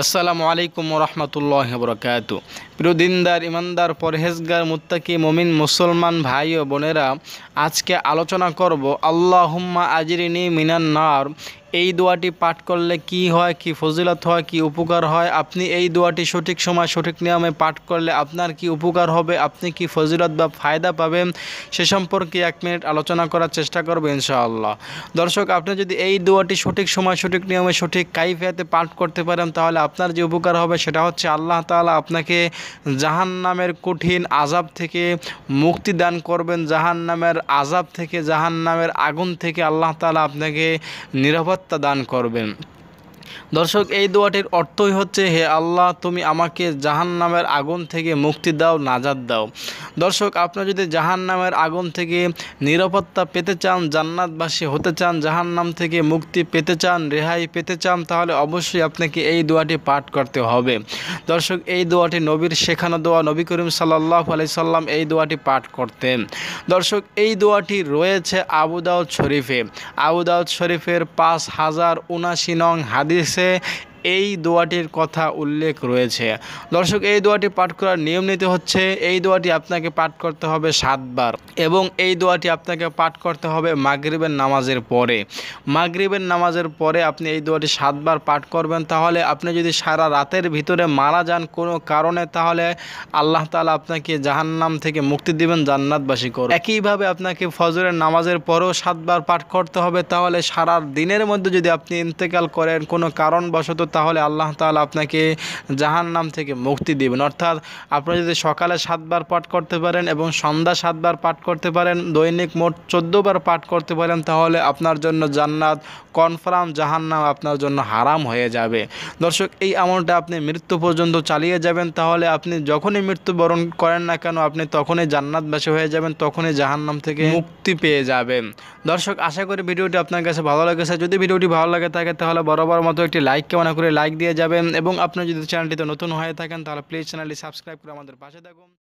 আসসালামু আলাইকুম রহমতুল্লাহ বরকাত প্রিয় দিনদার ইমানদার পরহেজগার মুত্তাকি মমিন মুসলমান ভাই ও বোনেরা আজকে আলোচনা করব আল্লাহুম্মা আজিরিনী মিনান নার এই দোয়াটি পাঠ করলে কি হয় কি ফজিলত হয় কি উপকার হয় আপনি এই দোয়াটি সঠিক সময় সঠিক নিয়মে পাঠ করলে আপনার কি উপকার হবে আপনি কি ফজিলত বা ফায়দা পাবেন সে সম্পর্কে এক মিনিট আলোচনা করার চেষ্টা করবো ইনশাআল্লাহ দর্শক আপনি যদি এই দোয়াটি সঠিক সময় সঠিক নিয়মে সঠিক কাইফিয়াতে পাঠ করতে পারেন তাহলে আপনার যে উপকার হবে সেটা হচ্ছে আল্লাহ তালা আপনাকে জাহান নামের কঠিন আজাব থেকে মুক্তি দান করবেন জাহান নামের আজাব থেকে জাহান নামের আগুন থেকে আল্লাহ তালা আপনাকে নিরাপদ নিরাপত্তা দান করবেন দর্শক এই দোয়াটির অর্থই হচ্ছে হে আল্লাহ তুমি আমাকে জাহান নামের আগুন থেকে মুক্তি দাও নাজাদ দাও দর্শক আপনার যদি জাহান নামের আগুন থেকে নিরাপত্তা পেতে চান জান্নাতবাসী হতে চান জাহান নাম থেকে মুক্তি পেতে চান রেহাই পেতে চান তাহলে অবশ্যই আপনাকে এই দোয়াটি পাঠ করতে হবে দর্শক এই দোয়াটি নবীর শেখানো দোয়া নবী করিম সাল্লাহ আলি সাল্লাম এই দোয়াটি পাঠ করতেন দর্শক এই দোয়াটি রয়েছে আবুদাউদ শরীফে আবুদাউদ শরীফের পাঁচ হাজার উনাশি নং হাদিস जिससे এই দোয়াটির কথা উল্লেখ রয়েছে দর্শক এই দোয়াটি পাঠ করার নিয়ম নিতে হচ্ছে এই দোয়াটি আপনাকে পাঠ করতে হবে সাতবার এবং এই দোয়াটি আপনাকে পাঠ করতে হবে মাগরিবের নামাজের পরে মাগরিবের নামাজের পরে আপনি এই দোয়াটি সাতবার পাঠ করবেন তাহলে আপনি যদি সারা রাতের ভিতরে মারা যান কোনো কারণে তাহলে আল্লাহ তালা আপনাকে জাহান্নাম থেকে মুক্তি দিবেন জান্নাতবাসী করুন একইভাবে আপনাকে ফজরের নামাজের পরেও সাতবার পাঠ করতে হবে তাহলে সারা দিনের মধ্যে যদি আপনি ইন্তেকাল করেন কোনো কারণবশত তাহলে আল্লাহ তালা আপনাকে জাহান নাম থেকে মুক্তি দেবেন অর্থাৎ আপনি যদি সকালে সাতবার পাঠ করতে পারেন এবং সন্ধ্যা সাতবার পাঠ করতে পারেন দৈনিক মোট চোদ্দোবার পাঠ করতে পারেন তাহলে আপনার জন্য জান্নাত কনফার্ম জাহান্নাম আপনার জন্য হারাম হয়ে যাবে দর্শক এই আমলটা আপনি মৃত্যু পর্যন্ত চালিয়ে যাবেন তাহলে আপনি যখনই মৃত্যুবরণ করেন না কেন আপনি তখনই জান্নাতবাসী হয়ে যাবেন তখনই জাহান্নাম থেকে মুক্তি পেয়ে যাবেন দর্শক আশা করি ভিডিওটি আপনার কাছে ভালো লেগেছে যদি ভিডিওটি ভালো লাগে থাকে তাহলে বরাবর মতো একটি লাইক কেমন করে লাইক দিয়ে যাবেন এবং আপনি যদি চ্যানেলটিতে নতুন হয়ে থাকেন তাহলে প্লিজ চ্যানেলটি সাবস্ক্রাইব করে আমাদের পাশে থাকুন